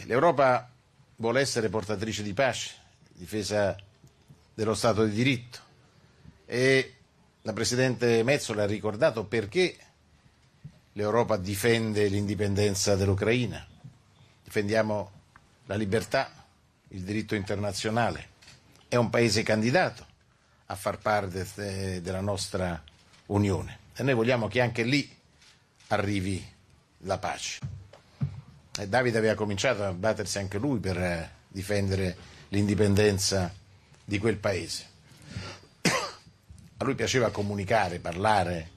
Eh, L'Europa vuole essere portatrice di pace, difesa dello Stato di diritto e la Presidente Mezzola ha ricordato perché l'Europa difende l'indipendenza dell'Ucraina, difendiamo la libertà, il diritto internazionale, è un paese candidato a far parte eh, della nostra Unione e noi vogliamo che anche lì arrivi la pace. Davide aveva cominciato a battersi anche lui per eh, difendere l'indipendenza di quel paese. A lui piaceva comunicare, parlare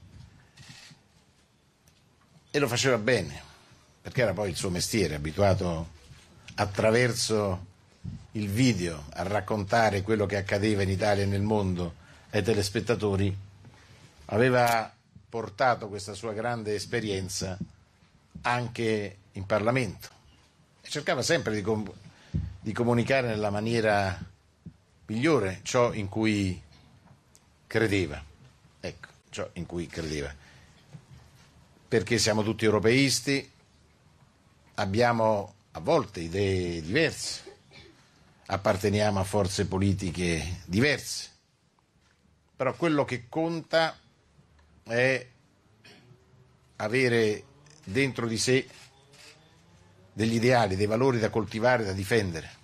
e lo faceva bene, perché era poi il suo mestiere, abituato attraverso il video a raccontare quello che accadeva in Italia e nel mondo ai telespettatori, aveva portato questa sua grande esperienza anche in Parlamento e cercava sempre di, com- di comunicare nella maniera migliore ciò in cui credeva. Ecco, ciò in cui credeva. Perché siamo tutti europeisti, abbiamo a volte idee diverse, apparteniamo a forze politiche diverse, però quello che conta è avere dentro di sé degli ideali, dei valori da coltivare, da difendere.